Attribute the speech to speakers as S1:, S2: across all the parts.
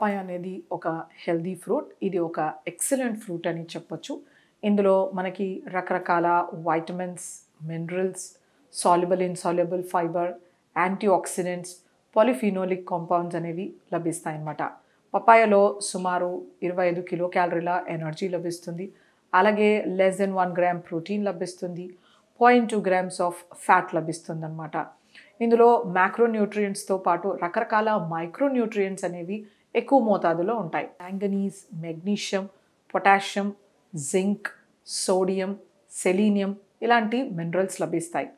S1: papaya అనేది ఒక healthy fruit ఇది ఒక ఎక్సలెంట్ ఫ్రూట్ అని చెప్పొచ్చు ఇందులో మనకి రకరకాల vitamins minerals soluble insoluble fibre antioxidants polyphenolic compounds అనేవి లభిస్తాయన్నమాట పపాయలో సుమారు ఇరవై ఐదు కిలో క్యాలరీల ఎనర్జీ లభిస్తుంది అలాగే less than one gram protein లభిస్తుంది point two grams of fat లభిస్తుంది అనమాట ఇందులో మ్యాక్రోన్యూట్రియంట్స్తో పాటు రకరకాల మైక్రోన్యూట్రియంట్స్ అనేవి ఎక్కువ మోతాదులో ఉంటాయి manganese magnesium potassium zinc sodium selenium ఇలాంటి మినరల్స్ లభిస్తాయి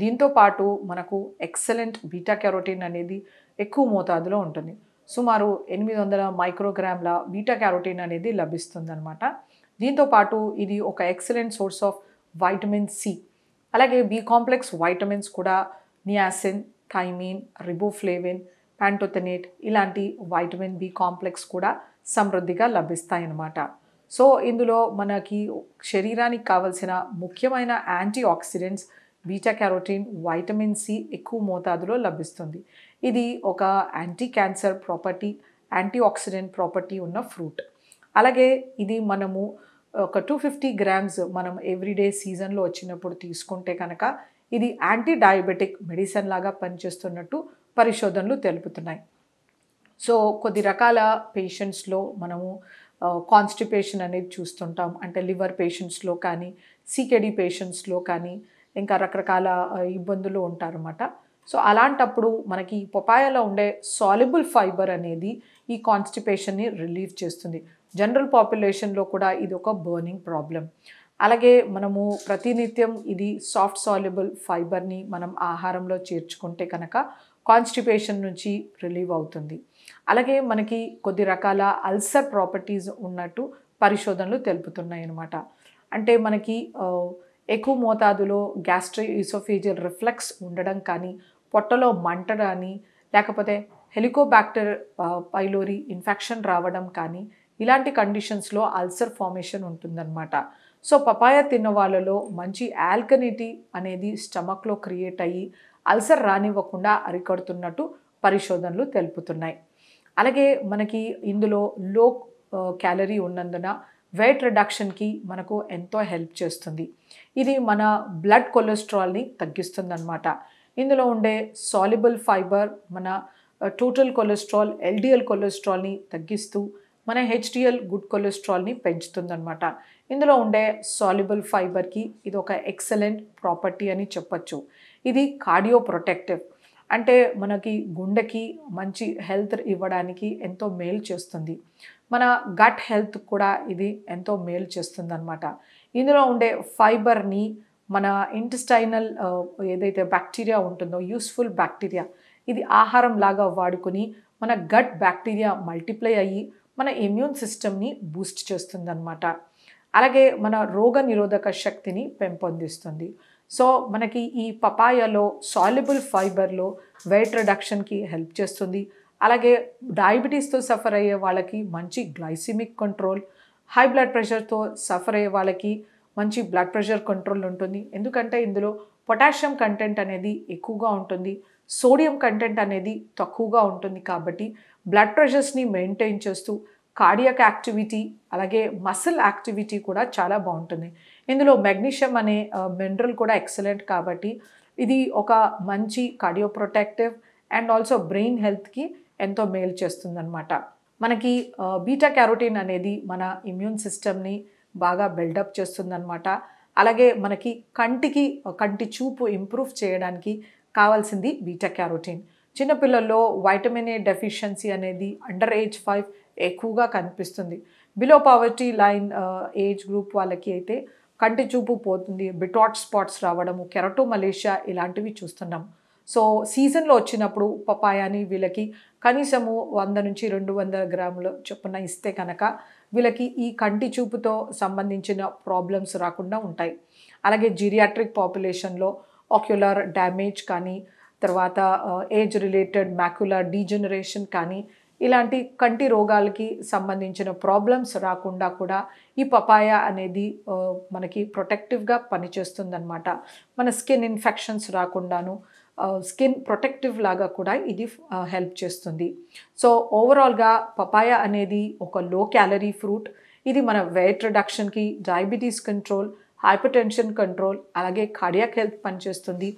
S1: దీంతో పాటు మనకు ఎక్సలెంట్ బీటా క్యారోటీన్ అనేది ఎక్కువ మోతాదులో ఉంటుంది సుమారు ఎనిమిది వందల మైక్రోగ్రామ్ల బీటా క్యారోటీన్ అనేది లభిస్తుందనమాట దీంతో పాటు ఇది ఒక excellent source of vitamin C అలాగే బీ కాంప్లెక్స్ వైటమిన్స్ కూడా నియాసిన్ థైమిన్ రిబోఫ్లేవిన్ ప్యాంటోథెనేట్ ఇలాంటి వైటమిన్ బి కాంప్లెక్స్ కూడా సమృద్ధిగా లభిస్తాయన్నమాట సో ఇందులో మనకి శరీరానికి కావలసిన ముఖ్యమైన antioxidants beta carotene vitamin C ఎక్కువ మోతాదులో లభిస్తుంది ఇది ఒక anti cancer property antioxidant property ఉన్న ఫ్రూట్ అలాగే ఇది మనము ఒక టూ ఫిఫ్టీ గ్రామ్స్ మనం ఎవ్రీడే సీజన్లో వచ్చినప్పుడు తీసుకుంటే కనుక ఇది యాంటీ డయాబెటిక్ మెడిసిన్ లాగా పనిచేస్తున్నట్టు పరిశోధనలు తెలుపుతున్నాయి సో కొద్ది రకాల పేషెంట్స్లో మనము కాన్స్టిపేషన్ అనేది చూస్తుంటాం అంటే లివర్ పేషెంట్స్లో కానీ సీకెడీ పేషెంట్స్లో కానీ ఇంకా రకరకాల ఇబ్బందులు ఉంటారన్నమాట సో అలాంటప్పుడు మనకి పొపాయలో ఉండే సాలిబుల్ ఫైబర్ అనేది ఈ కాన్స్టిపేషన్ని రిలీఫ్ చేస్తుంది జనరల్ పాపులేషన్లో కూడా ఇది ఒక బర్నింగ్ ప్రాబ్లం అలాగే మనము ప్రతినిత్యం ఇది సాఫ్ట్ సాల్యుబుల్ ఫైబర్ని మనం ఆహారంలో చేర్చుకుంటే కనుక కాన్స్టిపేషన్ నుంచి రిలీవ్ అవుతుంది అలాగే మనకి కొద్ది రకాల అల్సర్ ప్రాపర్టీస్ ఉన్నట్టు పరిశోధనలు తెలుపుతున్నాయి అనమాట అంటే మనకి ఎక్కువ మోతాదులో గ్యాస్ట్రో ఈసోఫేజియల్ రిఫ్లెక్స్ ఉండడం కానీ పొట్టలో మంట కానీ లేకపోతే హెలికోబాక్టర్ పైలోరీ ఇన్ఫెక్షన్ రావడం కానీ ఇలాంటి కండిషన్స్లో అల్సర్ ఫార్మేషన్ ఉంటుందన్నమాట సో పపాయ తిన్న వాళ్ళలో మంచి ఆల్కనిటీ అనేది స్టమక్లో క్రియేట్ అయ్యి అల్సర్ రానివ్వకుండా అరికడుతున్నట్టు పరిశోధనలు తెలుపుతున్నాయి అలాగే మనకి ఇందులో లో క్యాలరీ ఉన్నందున వెయిట్ రిడక్షన్కి మనకు ఎంతో హెల్ప్ చేస్తుంది ఇది మన బ్లడ్ కొలెస్ట్రాల్ని తగ్గిస్తుందన్నమాట ఇందులో ఉండే సాలిబుల్ ఫైబర్ మన టోటల్ కొలెస్ట్రాల్ ఎల్డిఎల్ కొలెస్ట్రాల్ని తగ్గిస్తూ మన హెచ్డిఎల్ గుడ్ కొలెస్ట్రాల్ని పెంచుతుందనమాట ఇందులో ఉండే సాల్యుబుల్ ఫైబర్కి ఇది ఒక ఎక్సలెంట్ ప్రాపర్టీ అని చెప్పచ్చు ఇది కార్డియో ప్రొటెక్టివ్ అంటే మనకి గుండెకి మంచి హెల్త్ ఇవ్వడానికి ఎంతో మేలు చేస్తుంది మన గట్ హెల్త్ కూడా ఇది ఎంతో మేలు చేస్తుందన్నమాట ఇందులో ఉండే ఫైబర్ని మన ఇంటెస్టైనల్ ఏదైతే బ్యాక్టీరియా ఉంటుందో యూస్ఫుల్ బ్యాక్టీరియా ఇది ఆహారం లాగా వాడుకొని మన గట్ బ్యాక్టీరియా మల్టిప్లై అయ్యి మన ఇమ్యూన్ సిస్టమ్ని బూస్ట్ చేస్తుంది అనమాట అలాగే మన రోగ నిరోధక శక్తిని పెంపొందిస్తుంది సో మనకి ఈ పపాయలో సాల్యుబుల్ ఫైబర్లో వెయిట్ రిడక్షన్కి హెల్ప్ చేస్తుంది అలాగే డయాబెటీస్తో సఫర్ అయ్యే వాళ్ళకి మంచి గ్లైసిమిక్ కంట్రోల్ హై బ్లడ్ ప్రెషర్తో సఫర్ అయ్యే వాళ్ళకి మంచి బ్లడ్ ప్రెషర్ కంట్రోల్ ఉంటుంది ఎందుకంటే ఇందులో పొటాషియం కంటెంట్ అనేది ఎక్కువగా ఉంటుంది సోడియం కంటెంట్ అనేది తక్కువగా ఉంటుంది కాబట్టి బ్లడ్ ప్రెషర్స్ని మెయింటైన్ చేస్తూ కార్డియక్ యాక్టివిటీ అలాగే మసిల్ యాక్టివిటీ కూడా చాలా బాగుంటుంది ఇందులో మెగ్నీషియం అనే మినరల్ కూడా ఎక్సలెంట్ కాబట్టి ఇది ఒక మంచి cardio protective and also brain హెల్త్కి ఎంతో మేలు చేస్తుందన్నమాట మనకి బీటా క్యారోటీన్ అనేది మన ఇమ్యూన్ సిస్టమ్ని బాగా బిల్డప్ చేస్తుందన్నమాట అలాగే మనకి కంటికి కంటి చూపు ఇంప్రూవ్ చేయడానికి కావాల్సింది బీటా క్యారోటీన్ చిన్నపిల్లల్లో వైటమిన్ ఏ డెఫిషియన్సీ అనేది అండర్ ఏజ్ ఫైవ్ ఎక్కువగా కనిపిస్తుంది below poverty line age group వాళ్ళకి అయితే కంటి చూపు పోతుంది బిటాట్ స్పాట్స్ రావడము కెరటో మలేషియా ఇలాంటివి చూస్తున్నాం సో సీజన్లో వచ్చినప్పుడు పపాయాని వీళ్ళకి కనీసము వంద నుంచి రెండు వందల గ్రాముల చొప్పున ఇస్తే కనుక వీళ్ళకి ఈ కంటి చూపుతో సంబంధించిన ప్రాబ్లమ్స్ రాకుండా ఉంటాయి అలాగే జిరియాట్రిక్ పాపులేషన్లో ఆక్యులర్ డ్యామేజ్ కానీ తర్వాత ఏజ్ రిలేటెడ్ మ్యాక్యులర్ డీజనరేషన్ కానీ ఇలాంటి కంటి రోగాలకి సంబంధించిన ప్రాబ్లమ్స్ రాకుండా కూడా ఈ పపాయ అనేది మనకి ప్రొటెక్టివ్గా పనిచేస్తుందన్నమాట మన స్కిన్ ఇన్ఫెక్షన్స్ రాకుండాను స్కిన్ ప్రొటెక్టివ్ లాగా కూడా ఇది హెల్ప్ చేస్తుంది సో ఓవరాల్గా పపాయ అనేది ఒక లో క్యాలరీ ఫ్రూట్ ఇది మన వెయిట్ రిడక్షన్కి diabetes control hypertension control అలాగే కార్డియాక్ హెల్త్ పనిచేస్తుంది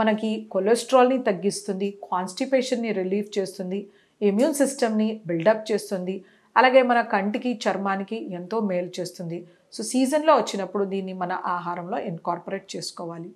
S1: మనకి కొలెస్ట్రాల్ని తగ్గిస్తుంది కాన్స్టిపేషన్ని రిలీఫ్ చేస్తుంది ఇమ్యూన్ సిస్టమ్ని బిల్డప్ చేస్తుంది అలాగే మన కంటికి చర్మానికి ఎంతో మేలు చేస్తుంది సో సీజన్లో వచ్చినప్పుడు దీన్ని మన ఆహారంలో ఇన్కార్పొరేట్ చేసుకోవాలి